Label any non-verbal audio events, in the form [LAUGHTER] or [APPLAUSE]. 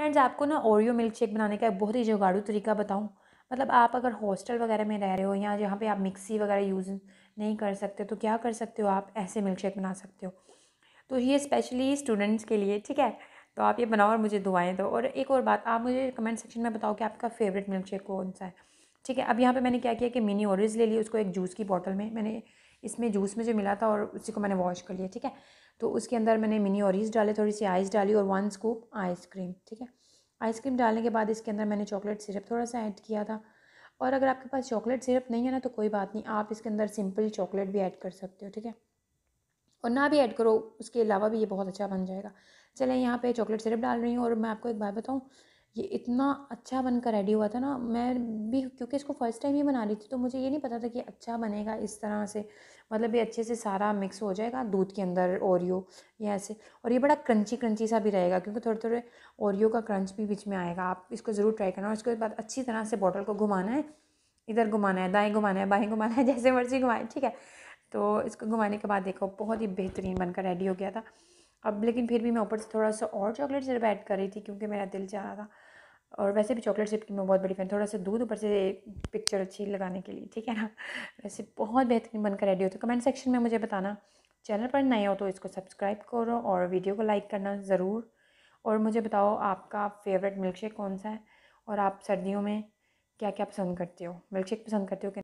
friends आपको ना Oreo milk shake बनाने का बहुत ही जुगाड़ू तरीका बताऊँ मतलब आप अगर हॉस्टल वगैरह में रह रहे हो या जहाँ पे आप मिक्सी वगैरह यूज़ नहीं कर सकते तो क्या कर सकते हो आप ऐसे मिल्क शेक बना सकते हो तो ये स्पेशली स्टूडेंट्स के लिए ठीक है तो आप ये बनाओ और मुझे दुआएं दो और एक और बात आप मुझे कमेंट सेक्शन में बताओ कि आपका फेवरेट मिल्क शेक कौन सा है ठीक है अब यहाँ पे मैंने क्या किया कि मिनी ओरिज ले ली उसको एक जूस की बॉटल में मैंने इसमें जूस में जो मिला था और उसी को मैंने वॉश कर लिया ठीक है तो उसके अंदर मैंने मिनी ऑरिज डाले थोड़ी सी आइस डाली और वन स्कूप आइसक्रीम ठीक है आइसक्रीम डालने के बाद इसके अंदर मैंने चॉकलेट सिरप थोड़ा सा ऐड किया था और अगर आपके पास चॉकलेट सिरप नहीं है ना तो कोई बात नहीं आप इसके अंदर सिंपल चॉकलेट भी ऐड कर सकते हो ठीक है और ना भी ऐड करो उसके अलावा भी ये बहुत अच्छा बन जाएगा चले यहाँ पे चॉकलेट सिरप डाल रही हूँ और मैं आपको एक बात बताऊँ ये इतना अच्छा बनकर रेडी हुआ था ना मैं भी क्योंकि इसको फर्स्ट टाइम ही बना रही थी तो मुझे ये नहीं पता था कि अच्छा बनेगा इस तरह से मतलब ये अच्छे से सारा मिक्स हो जाएगा दूध के अंदर ओरियो या ऐसे और ये बड़ा क्रंची क्रंची सा भी रहेगा क्योंकि थोड़े थोड़े ओरियो का क्रंच भी बीच में आएगा आप इसको ज़रूर ट्राई करना और इसके बाद अच्छी तरह से बॉटल को घुमाना है इधर घुमाना है दाएँ घुमाना है बाएँ घुमाना है [LAUGHS] जैसे मर्जी घुमाएं ठीक है तो इसको घुमाने के बाद देखो बहुत ही बेहतरीन बनकर रेडी हो गया था अब लेकिन फिर भी मैं ऊपर से थोड़ा सा और चॉकलेट सिर्फ ऐड कर रही थी क्योंकि मेरा दिल चाह रहा था और वैसे भी चॉकलेट सिरप की मैं बहुत बड़ी फ़ैन थोड़ा सा दूध ऊपर से पिक्चर अच्छी लगाने के लिए ठीक है ना वैसे बहुत बेहतरीन बनकर रेडी हो तो कमेंट सेक्शन में मुझे बताना चैनल पर नए हो तो इसको सब्सक्राइब करो और वीडियो को लाइक करना ज़रूर और मुझे बताओ आपका फेवरेट मिल्क शेक कौन सा है और आप सर्दियों में क्या क्या पसंद करते हो मिल्क शेक पसंद करते हो कि